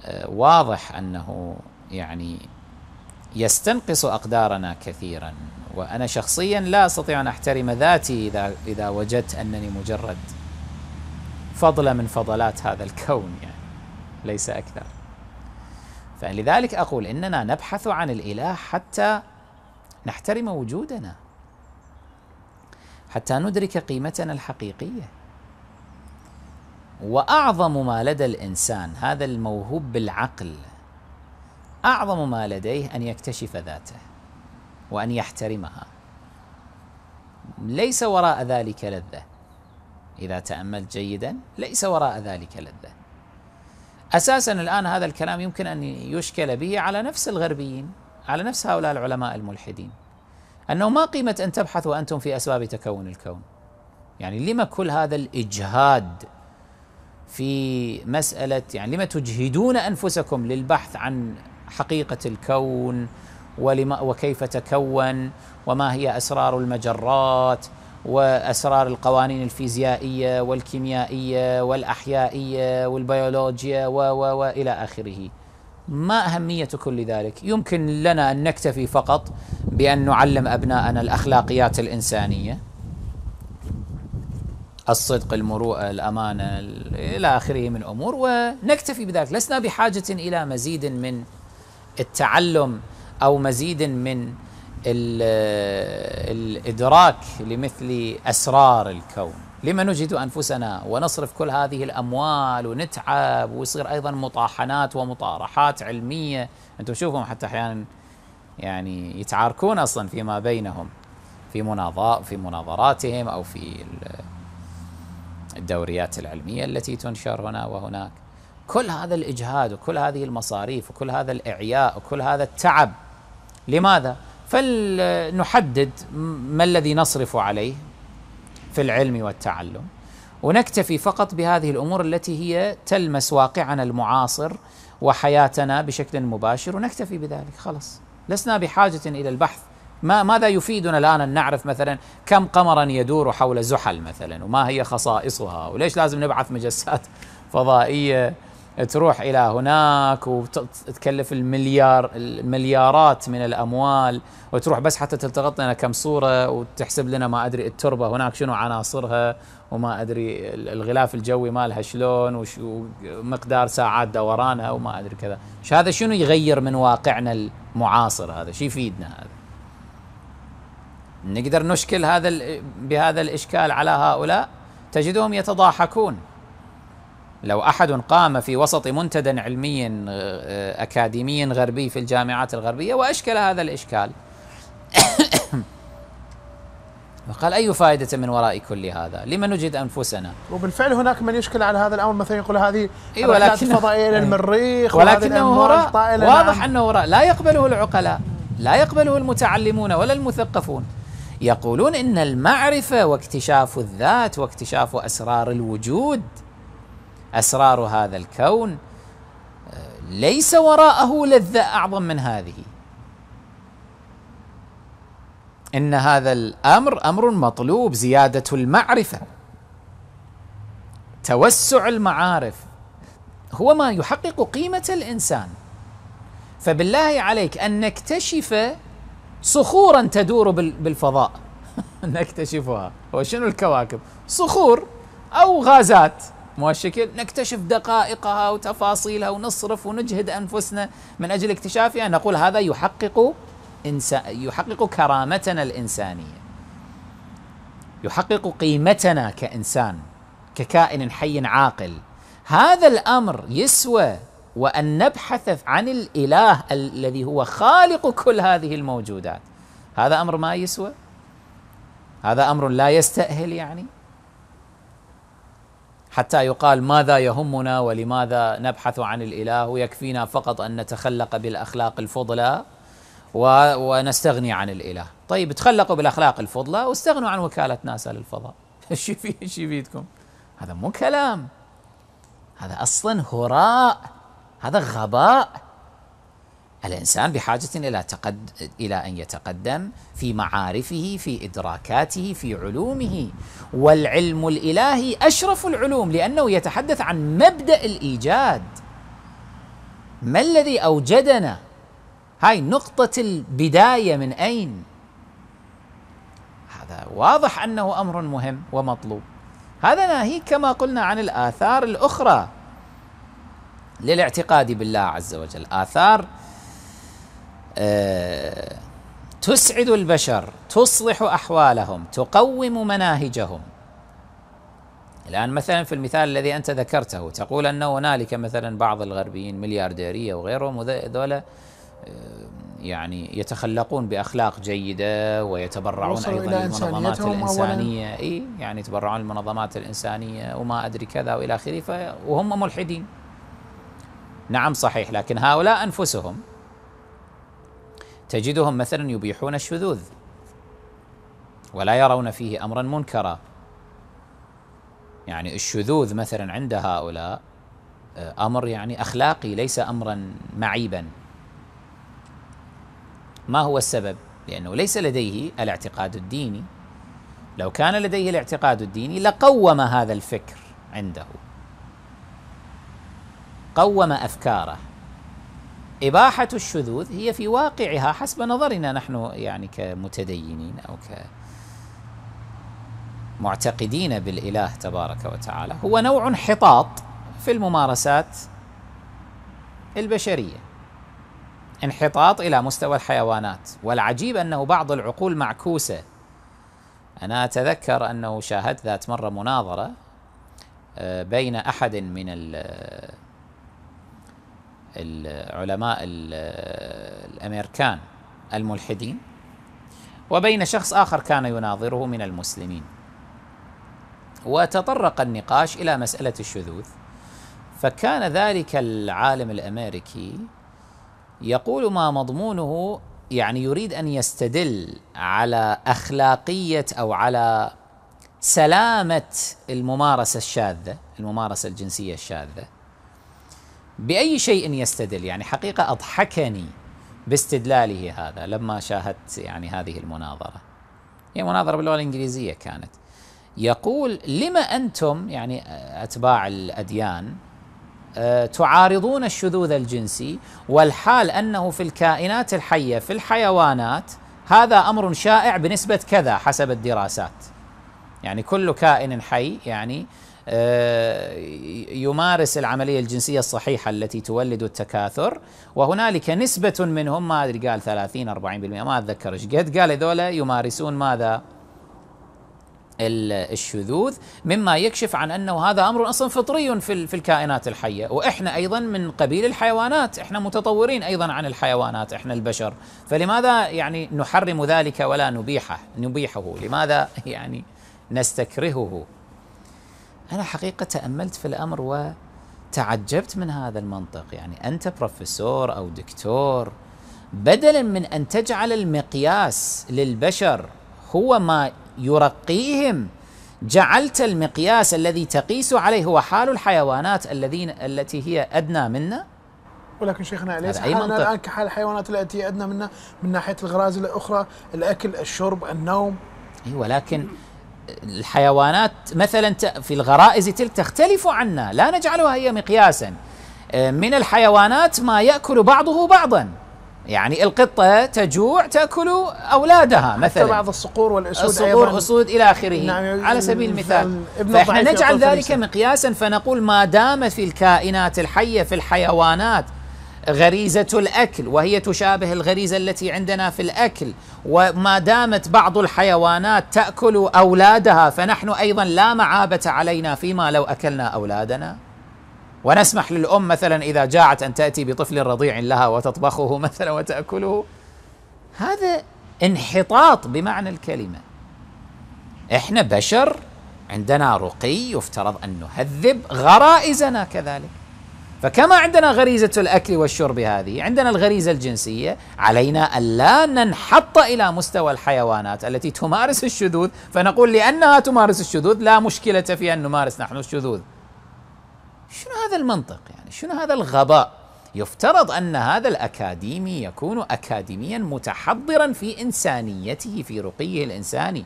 آه، واضح أنه يعني يستنقص أقدارنا كثيرا وأنا شخصيا لا أستطيع أن أحترم ذاتي إذا, إذا وجدت أنني مجرد فضلة من فضلات هذا الكون يعني ليس أكثر فلذلك أقول إننا نبحث عن الإله حتى نحترم وجودنا حتى ندرك قيمتنا الحقيقية وأعظم ما لدى الإنسان هذا الموهوب بالعقل اعظم ما لديه ان يكتشف ذاته وان يحترمها ليس وراء ذلك لذه اذا تاملت جيدا ليس وراء ذلك لذه اساسا الان هذا الكلام يمكن ان يشكل به على نفس الغربيين على نفس هؤلاء العلماء الملحدين انه ما قيمه ان تبحثوا انتم في اسباب تكون الكون يعني لما كل هذا الاجهاد في مساله يعني لما تجهدون انفسكم للبحث عن حقيقه الكون ولما وكيف تكون وما هي اسرار المجرات واسرار القوانين الفيزيائيه والكيميائيه والاحيائيه والبيولوجيا و و والى اخره. ما اهميه كل ذلك؟ يمكن لنا ان نكتفي فقط بان نعلم ابناءنا الاخلاقيات الانسانيه. الصدق، المروءه، الامانه الى اخره من امور ونكتفي بذلك، لسنا بحاجه الى مزيد من التعلم او مزيد من الادراك لمثل اسرار الكون لما نجد انفسنا ونصرف كل هذه الاموال ونتعب ويصير ايضا مطاحنات ومطارحات علميه انتم شوفهم حتى احيانا يعني يتعاركون اصلا فيما بينهم في مناظر في مناظراتهم او في الدوريات العلميه التي تنشر هنا وهناك كل هذا الإجهاد وكل هذه المصاريف وكل هذا الإعياء وكل هذا التعب لماذا؟ فلنحدد ما الذي نصرف عليه في العلم والتعلم ونكتفي فقط بهذه الأمور التي هي تلمس واقعنا المعاصر وحياتنا بشكل مباشر ونكتفي بذلك خلاص لسنا بحاجة إلى البحث ما ماذا يفيدنا الآن أن نعرف مثلا كم قمرا يدور حول زحل مثلا وما هي خصائصها وليش لازم نبعث مجسات فضائية تروح الى هناك وتكلف المليار المليارات من الاموال وتروح بس حتى تلتقط لنا كم صوره وتحسب لنا ما ادري التربه هناك شنو عناصرها وما ادري الغلاف الجوي مالها شلون ومقدار ساعات دورانها وما ادري كذا، هذا شنو يغير من واقعنا المعاصر هذا؟ شو يفيدنا هذا؟ نقدر نشكل هذا بهذا الاشكال على هؤلاء تجدهم يتضاحكون لو احد قام في وسط منتدى علمي آه، آه، اكاديمي غربي في الجامعات الغربيه واشكل هذا الاشكال وقال اي فائده من وراء كل هذا؟ لما نجد انفسنا؟ وبالفعل هناك من يشكل على هذا الامر مثلا يقول هذه إيه ولكن الفضائيه الى إيوه. المريخ ولكنه وراء واضح نعم. انه وراء لا يقبله العقلاء لا يقبله المتعلمون ولا المثقفون يقولون ان المعرفه واكتشاف الذات واكتشاف اسرار الوجود اسرار هذا الكون آه، ليس وراءه لذه اعظم من هذه ان هذا الامر امر مطلوب زياده المعرفه توسع المعارف هو ما يحقق قيمه الانسان فبالله عليك ان نكتشف صخورا تدور بالفضاء نكتشفها هو شنو الكواكب صخور او غازات مو الشكل نكتشف دقائقها وتفاصيلها ونصرف ونجهد أنفسنا من أجل اكتشافها نقول هذا يحقق إنسان يحقق كرامتنا الإنسانية يحقق قيمتنا كإنسان ككائن حي عاقل هذا الأمر يسوى وأن نبحث عن الإله الذي هو خالق كل هذه الموجودات هذا أمر ما يسوى هذا أمر لا يستأهل يعني حتى يقال ماذا يهمنا ولماذا نبحث عن الاله ويكفينا فقط ان نتخلق بالاخلاق الفضلى ونستغني عن الاله طيب تخلقوا بالاخلاق الفضلى واستغنوا عن وكاله ناسا للفضاء ايش في ايش يفيدكم هذا مو كلام هذا اصلا هراء هذا غباء الانسان بحاجه الى تقد... الى ان يتقدم في معارفه في ادراكاته في علومه والعلم الالهي اشرف العلوم لانه يتحدث عن مبدا الايجاد ما الذي اوجدنا هاي نقطه البدايه من اين هذا واضح انه امر مهم ومطلوب هذا ناهيك كما قلنا عن الاثار الاخرى للاعتقاد بالله عز وجل اثار آه، تسعد البشر تصلح احوالهم تقوم مناهجهم الان مثلا في المثال الذي انت ذكرته تقول ان هنالك مثلا بعض الغربيين مليارديريه وغيرهم ذولا آه، يعني يتخلقون باخلاق جيده ويتبرعون ايضا للمنظمات الانسانيه اي يعني يتبرعون للمنظمات الانسانيه وما ادري كذا والى اخره وهم ملحدين نعم صحيح لكن هؤلاء انفسهم تجدهم مثلا يبيحون الشذوذ ولا يرون فيه امرا منكرا يعني الشذوذ مثلا عند هؤلاء آه، امر يعني اخلاقي ليس امرا معيبا ما هو السبب لانه ليس لديه الاعتقاد الديني لو كان لديه الاعتقاد الديني لقوم هذا الفكر عنده قوم افكاره إباحة الشذوذ هي في واقعها حسب نظرنا نحن يعني كمتدينين أو كمعتقدين بالإله تبارك وتعالى هو نوع انحطاط في الممارسات البشرية انحطاط إلى مستوى الحيوانات والعجيب أنه بعض العقول معكوسة أنا أتذكر أنه شاهدت ذات مرة مناظرة آه، بين أحد من العلماء الامريكان الملحدين وبين شخص اخر كان يناظره من المسلمين وتطرق النقاش الى مساله الشذوذ فكان ذلك العالم الامريكي يقول ما مضمونه يعني يريد ان يستدل على اخلاقيه او على سلامه الممارسه الشاذه الممارسه الجنسيه الشاذه بأي شيء يستدل يعني حقيقة أضحكني باستدلاله هذا لما شاهدت يعني هذه المناظرة هي مناظرة باللغة الإنجليزية كانت يقول لما أنتم يعني أتباع الأديان آه، تعارضون الشذوذ الجنسي والحال أنه في الكائنات الحية في الحيوانات هذا أمر شائع بنسبة كذا حسب الدراسات يعني كل كائن حي يعني آه آه، يمارس العملية الجنسية الصحيحة التي تولد التكاثر وهنالك نسبة منهم ما أدري قال 30 40% ما أتذكر إيش قد قال هذول يمارسون ماذا الشذوذ مما يكشف عن انه هذا امر اصلا فطري في الكائنات الحيه واحنا ايضا من قبيل الحيوانات احنا متطورين ايضا عن الحيوانات احنا البشر فلماذا يعني نحرم ذلك ولا نبيحه نبيحه لماذا يعني نستكرهه أنا حقيقة تأملت في الأمر وتعجبت من هذا المنطق يعني أنت بروفيسور أو دكتور بدلا من أن تجعل المقياس للبشر هو ما يرقيهم جعلت المقياس الذي تقيس عليه هو حال الحيوانات الذين التي هي أدنى منا ولكن شيخنا اليس حالنا الان كحال الحيوانات التي ادنى منا من ناحيه الغرائز الاخرى الاكل الشرب النوم اي ولكن الحيوانات مثلا في الغرائز تلك تختلف عنا لا نجعلها هي مقياسا آه، من الحيوانات ما يأكل بعضه بعضا يعني القطة تجوع تأكل أولادها مثلا حتى بعض الصقور والأسود الصقور أيضاً أسود إلى آخره نعم على سبيل المثال فإحنا نجعل ذلك مقياسا فنقول ما دام في الكائنات الحية في الحيوانات غريزة الأكل وهي تشابه الغريزة التي عندنا في الأكل وما دامت بعض الحيوانات تأكل أولادها فنحن أيضا لا معابة علينا فيما لو أكلنا أولادنا ونسمح للأم مثلا إذا جاعت أن تأتي بطفل رضيع لها وتطبخه مثلا وتأكله هذا انحطاط بمعنى الكلمة احنا بشر عندنا رقي يفترض أن نهذب غرائزنا كذلك فكما عندنا غريزة الأكل والشرب هذه عندنا الغريزة الجنسية علينا ألا ننحط إلى مستوى الحيوانات التي تمارس الشذوذ فنقول لأنها تمارس الشذوذ لا مشكلة في أن نمارس نحن الشذوذ شنو هذا المنطق يعني شنو هذا الغباء يفترض أن هذا الأكاديمي يكون أكاديميا متحضرا في إنسانيته في رقيه الإنساني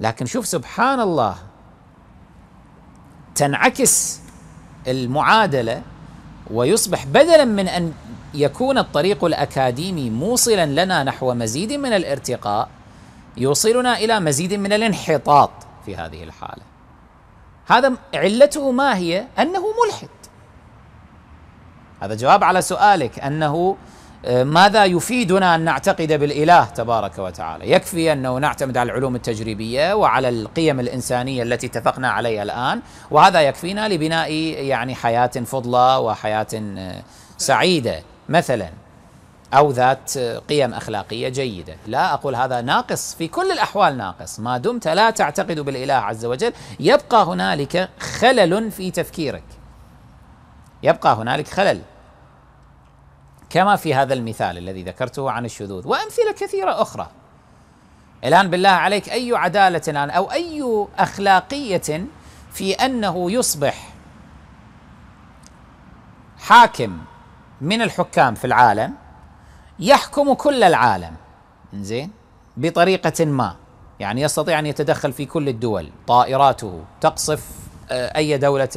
لكن شوف سبحان الله تنعكس المعادله ويصبح بدلا من ان يكون الطريق الاكاديمي موصلا لنا نحو مزيد من الارتقاء يوصلنا الى مزيد من الانحطاط في هذه الحاله. هذا علته ما هي؟ انه ملحد. هذا جواب على سؤالك انه آه، ماذا يفيدنا ان نعتقد بالاله تبارك وتعالى؟ يكفي انه نعتمد على العلوم التجريبيه وعلى القيم الانسانيه التي اتفقنا عليها الان، وهذا يكفينا لبناء يعني حياه فضلى وحياه آه، سعيده مثلا او ذات آه، قيم اخلاقيه جيده، لا اقول هذا ناقص في كل الاحوال ناقص، ما دمت لا تعتقد بالاله عز وجل يبقى هنالك خلل في تفكيرك. يبقى هنالك خلل كما في هذا المثال الذي ذكرته عن الشذوذ وامثله كثيره اخرى. الان بالله عليك اي عداله الان او اي اخلاقيه في انه يصبح حاكم من الحكام في العالم يحكم كل العالم زين بطريقه ما يعني يستطيع ان يتدخل في كل الدول طائراته تقصف آه، اي دوله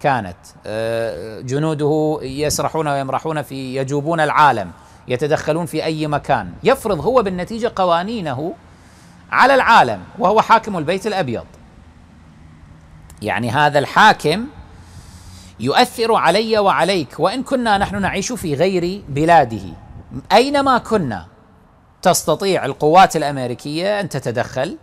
كانت آه، جنوده يسرحون ويمرحون في يجوبون العالم يتدخلون في اي مكان يفرض هو بالنتيجه قوانينه على العالم وهو حاكم البيت الابيض يعني هذا الحاكم يؤثر علي وعليك وان كنا نحن نعيش في غير بلاده اينما كنا تستطيع القوات الامريكيه ان تتدخل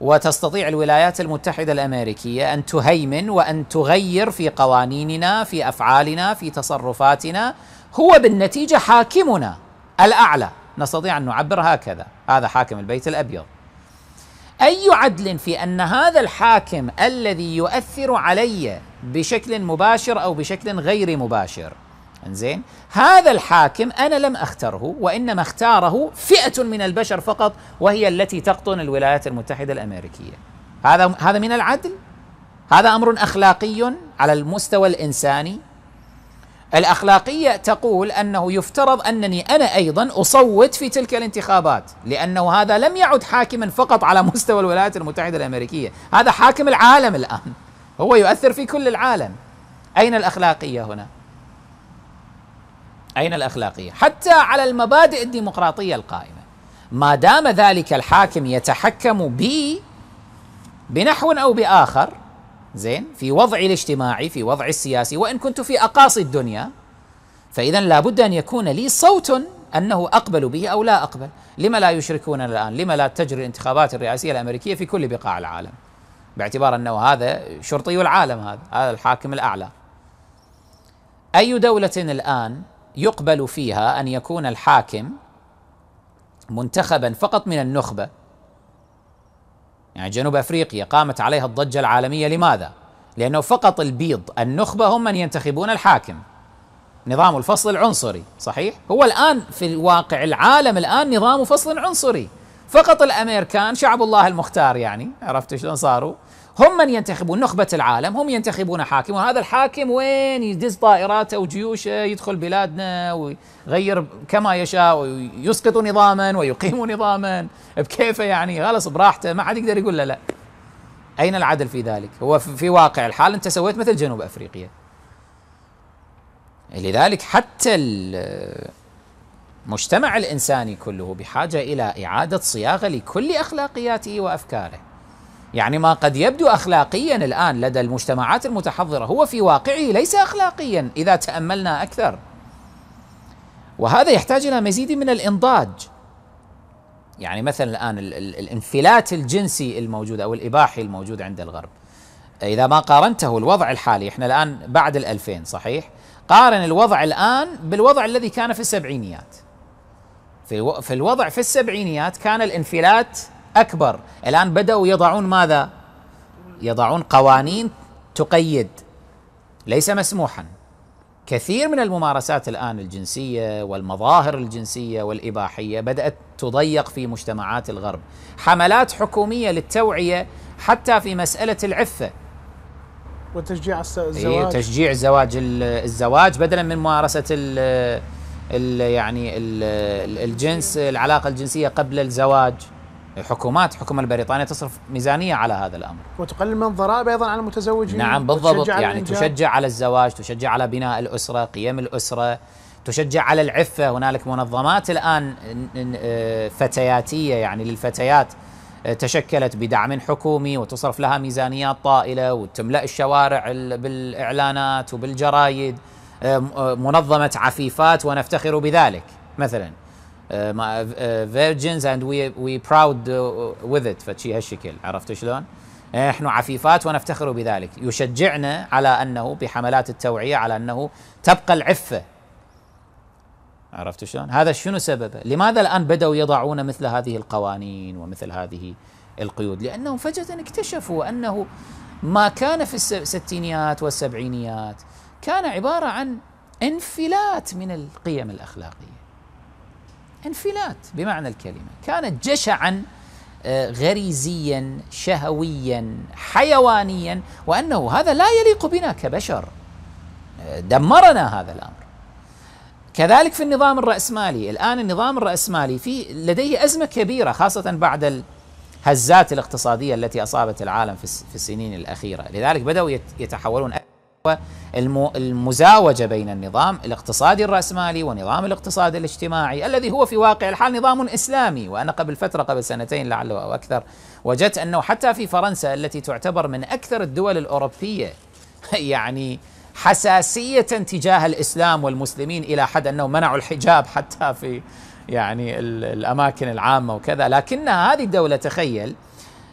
وتستطيع الولايات المتحده الامريكيه ان تهيمن وان تغير في قوانيننا في افعالنا في تصرفاتنا هو بالنتيجه حاكمنا الاعلى نستطيع ان نعبر هكذا هذا حاكم البيت الابيض اي عدل في ان هذا الحاكم الذي يؤثر علي بشكل مباشر او بشكل غير مباشر انزين هذا الحاكم انا لم اختره وانما اختاره فئه من البشر فقط وهي التي تقطن الولايات المتحده الامريكيه هذا هذا من العدل هذا امر اخلاقي على المستوى الانساني الاخلاقيه تقول انه يفترض انني انا ايضا اصوت في تلك الانتخابات لانه هذا لم يعد حاكما فقط على مستوى الولايات المتحده الامريكيه هذا حاكم العالم الان هو يؤثر في كل العالم اين الاخلاقيه هنا أين الأخلاقية حتى على المبادئ الديمقراطية القائمة ما دام ذلك الحاكم يتحكم بي بنحو أو بآخر زين في وضعي الاجتماعي في وضعي السياسي وإن كنت في أقاصي الدنيا فإذا لابد أن يكون لي صوت أنه أقبل به أو لا أقبل لما لا يشركوننا الآن لما لا تجري الانتخابات الرئاسية الأمريكية في كل بقاع العالم باعتبار أنه هذا شرطي العالم هذا هذا الحاكم الأعلى أي دولة الآن يقبل فيها ان يكون الحاكم منتخبا فقط من النخبه يعني جنوب افريقيا قامت عليها الضجه العالميه لماذا؟ لانه فقط البيض النخبه هم من ينتخبون الحاكم نظام الفصل العنصري صحيح؟ هو الان في الواقع العالم الان نظام فصل عنصري فقط الامريكان شعب الله المختار يعني عرفت شلون صاروا هم من ينتخبون نخبة العالم هم ينتخبون حاكم وهذا الحاكم وين يدز طائراته وجيوشه يدخل بلادنا ويغير كما يشاء ويسقط نظاما ويقيم نظاما بكيفه يعني خلص براحته ما حد يقدر يقول له لا أين العدل في ذلك هو في واقع الحال أنت سويت مثل جنوب أفريقيا لذلك حتى المجتمع الانساني كله بحاجه الى اعاده صياغه لكل اخلاقياته وافكاره. يعني ما قد يبدو اخلاقيا الان لدى المجتمعات المتحضره هو في واقعه ليس اخلاقيا اذا تاملنا اكثر. وهذا يحتاج الى مزيد من الانضاج. يعني مثلا الان الانفلات الجنسي الموجود او الاباحي الموجود عند الغرب. اذا ما قارنته الوضع الحالي احنا الان بعد الألفين صحيح؟ قارن الوضع الان بالوضع الذي كان في السبعينيات. في في الوضع في السبعينيات كان الانفلات اكبر الان بداوا يضعون ماذا يضعون قوانين تقيد ليس مسموحا كثير من الممارسات الان الجنسيه والمظاهر الجنسيه والاباحيه بدات تضيق في مجتمعات الغرب حملات حكوميه للتوعيه حتى في مساله العفه وتشجيع إيه، الزواج تشجيع الزواج الزواج بدلا من ممارسه ال يعني ال الجنس العلاقه الجنسيه قبل الزواج حكومات حكومة البريطانية تصرف ميزانية على هذا الأمر وتقلل من الضرائب أيضا على المتزوجين نعم بالضبط تشجع يعني تشجع على الزواج تشجع على بناء الأسرة قيم الأسرة تشجع على العفة هنالك منظمات الآن آه، فتياتية يعني للفتيات آه، تشكلت بدعم حكومي وتصرف لها ميزانيات طائلة وتملأ الشوارع بالإعلانات وبالجرايد آه، آه، منظمه عفيفات ونفتخر بذلك مثلا فيرجنز اند وي براود وذ ات فشي هالشكل عرفت شلون؟ نحن عفيفات ونفتخر بذلك يشجعنا على انه بحملات التوعيه على انه تبقى العفه عرفت شلون؟ هذا شنو سببه؟ لماذا الان بداوا يضعون مثل هذه القوانين ومثل هذه القيود؟ لانهم فجاه اكتشفوا انه ما كان في الستينيات والسبعينيات كان عبارة عن انفلات من القيم الأخلاقية انفلات بمعنى الكلمة كانت جشعا آه، غريزيا شهويا حيوانيا وأنه هذا لا يليق بنا كبشر آه، دمرنا هذا الأمر كذلك في النظام الرأسمالي الآن النظام الرأسمالي في لديه أزمة كبيرة خاصة بعد الهزات الاقتصادية التي أصابت العالم في السنين الأخيرة لذلك بدأوا يتحولون المزاوجة بين النظام الاقتصادي الرأسمالي ونظام الاقتصاد الاجتماعي الذي هو في واقع الحال نظام إسلامي وأنا قبل فترة قبل سنتين لعله أو أكثر وجدت أنه حتى في فرنسا التي تعتبر من أكثر الدول الأوروبية يعني حساسية تجاه الإسلام والمسلمين إلى حد أنه منعوا الحجاب حتى في يعني الأماكن العامة وكذا لكن هذه الدولة تخيل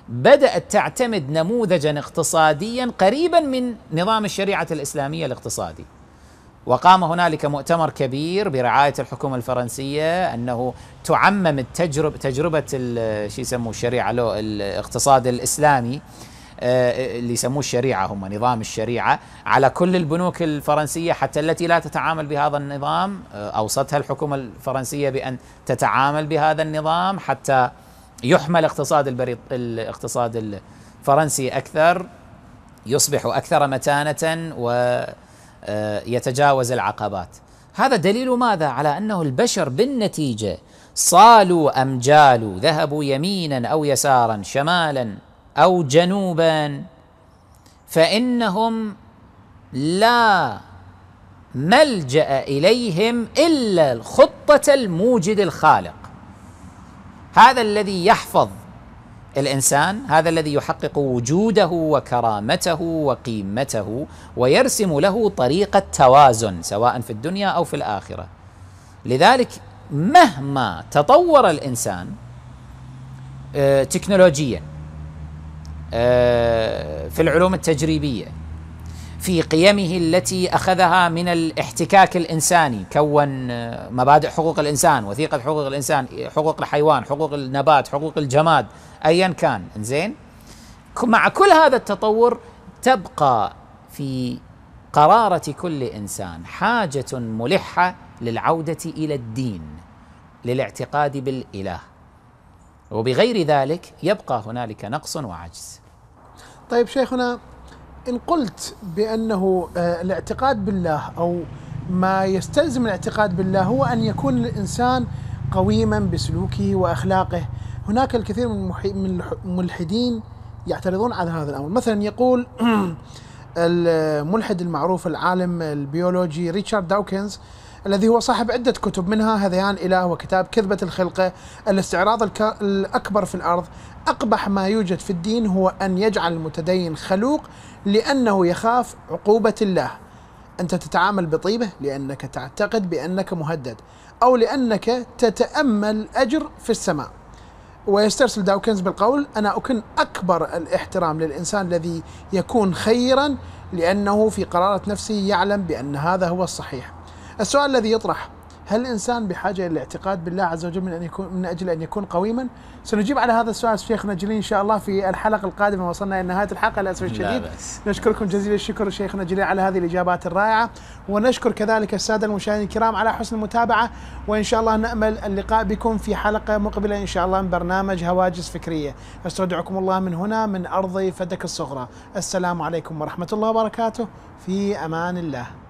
بدأت تعتمد نموذجا اقتصاديا قريبا من نظام الشريعة الإسلامية الاقتصادي وقام هنالك مؤتمر كبير برعاية الحكومة الفرنسية أنه تعمم التجرب تجربة شو يسموه الشريعة لو الاقتصاد الإسلامي آه، اللي يسموه الشريعة هم نظام الشريعة على كل البنوك الفرنسية حتى التي لا تتعامل بهذا النظام آه، أوصتها الحكومة الفرنسية بأن تتعامل بهذا النظام حتى يحمل اقتصاد البريط الاقتصاد الفرنسي اكثر يصبح اكثر متانه ويتجاوز آه، العقبات هذا دليل ماذا على انه البشر بالنتيجه صالوا ام جالوا ذهبوا يمينا او يسارا شمالا او جنوبا فانهم لا ملجا اليهم الا الخطه الموجد الخالق هذا الذي يحفظ الانسان هذا الذي يحقق وجوده وكرامته وقيمته ويرسم له طريق التوازن سواء في الدنيا او في الاخره لذلك مهما تطور الانسان آه، تكنولوجيا آه، في العلوم التجريبيه في قيمه التي اخذها من الاحتكاك الانساني، كون آه، مبادئ حقوق الانسان، وثيقه حقوق الانسان، حقوق الحيوان، حقوق النبات، حقوق الجماد، ايا كان، زين؟ مع كل هذا التطور تبقى في قراره كل انسان حاجه ملحه للعوده الى الدين، للاعتقاد بالاله. وبغير ذلك يبقى هنالك نقص وعجز. طيب شيخنا إن قلت بأنه آه، الاعتقاد بالله أو ما يستلزم الاعتقاد بالله هو أن يكون الإنسان قويما بسلوكه وأخلاقه هناك الكثير من الملحدين يعترضون على هذا الأمر مثلا يقول الملحد المعروف العالم البيولوجي ريتشارد داوكنز الذي هو صاحب عدة كتب منها هذيان إله وكتاب كذبة الخلقة الاستعراض الأكبر في الأرض أقبح ما يوجد في الدين هو أن يجعل المتدين خلوق لأنه يخاف عقوبة الله أنت تتعامل بطيبة لأنك تعتقد بأنك مهدد أو لأنك تتأمل أجر في السماء ويسترسل داوكنز بالقول أنا أكن أكبر الاحترام للإنسان الذي يكون خيرا لأنه في قرارة نفسه يعلم بأن هذا هو الصحيح السؤال الذي يطرح هل الانسان بحاجه الى الاعتقاد بالله عز وجل من ان يكون من اجل ان يكون قويما؟ سنجيب على هذا السؤال شيخنا جليل ان شاء الله في الحلقه القادمه وصلنا الى نهايه الحلقه للاسف الشديد. نشكركم جزيل الشكر شيخنا جليل على هذه الاجابات الرائعه ونشكر كذلك الساده المشاهدين الكرام على حسن المتابعه وان شاء الله نامل اللقاء بكم في حلقه مقبله ان شاء الله من برنامج هواجس فكريه. استودعكم الله من هنا من ارض فدك الصغرى. السلام عليكم ورحمه الله وبركاته في امان الله.